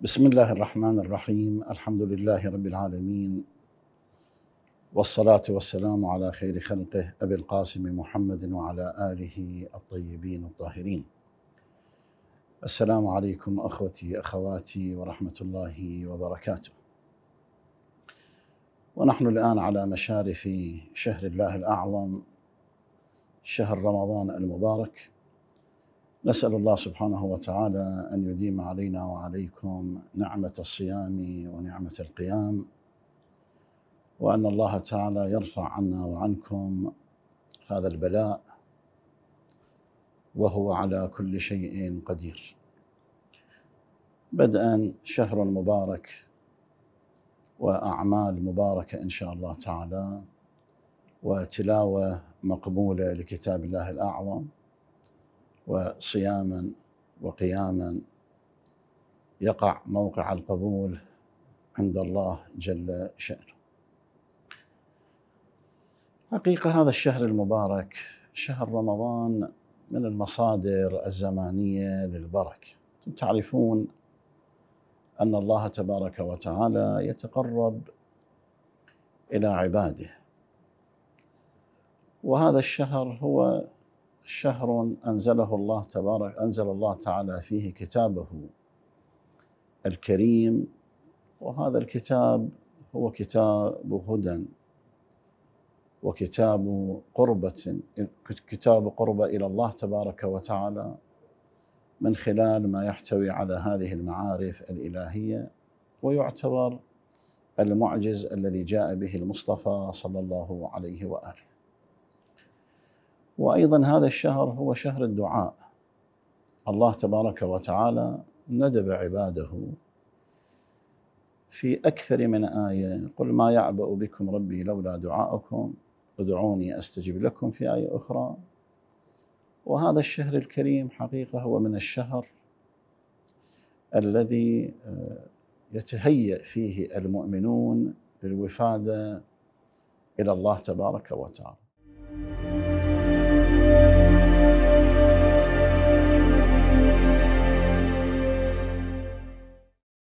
بسم الله الرحمن الرحيم الحمد لله رب العالمين والصلاة والسلام على خير خلقه أبي القاسم محمد وعلى آله الطيبين الطاهرين السلام عليكم أخوتي أخواتي ورحمة الله وبركاته ونحن الآن على مشارف شهر الله الأعظم شهر رمضان المبارك نسأل الله سبحانه وتعالى أن يديم علينا وعليكم نعمة الصيام ونعمة القيام وأن الله تعالى يرفع عنا وعنكم هذا البلاء وهو على كل شيء قدير بدءا شهر مبارك وأعمال مباركة إن شاء الله تعالى وتلاوة مقبولة لكتاب الله الأعظم وصياما وقياما يقع موقع القبول عند الله جل شأنه حقيقة هذا الشهر المبارك شهر رمضان من المصادر الزمانية للبركة تعرفون أن الله تبارك وتعالى يتقرب إلى عباده وهذا الشهر هو شهر انزله الله تبارك انزل الله تعالى فيه كتابه الكريم وهذا الكتاب هو كتاب هدى وكتاب قربة كتاب قربة إلى الله تبارك وتعالى من خلال ما يحتوي على هذه المعارف الإلهية ويعتبر المعجز الذي جاء به المصطفى صلى الله عليه وآله وايضا هذا الشهر هو شهر الدعاء الله تبارك وتعالى ندب عباده في اكثر من ايه قل ما يعبأ بكم ربي لولا دعاءكم ادعوني استجب لكم في ايه اخرى وهذا الشهر الكريم حقيقه هو من الشهر الذي آه، يتهيأ فيه المؤمنون للوفاده الى الله تبارك وتعالى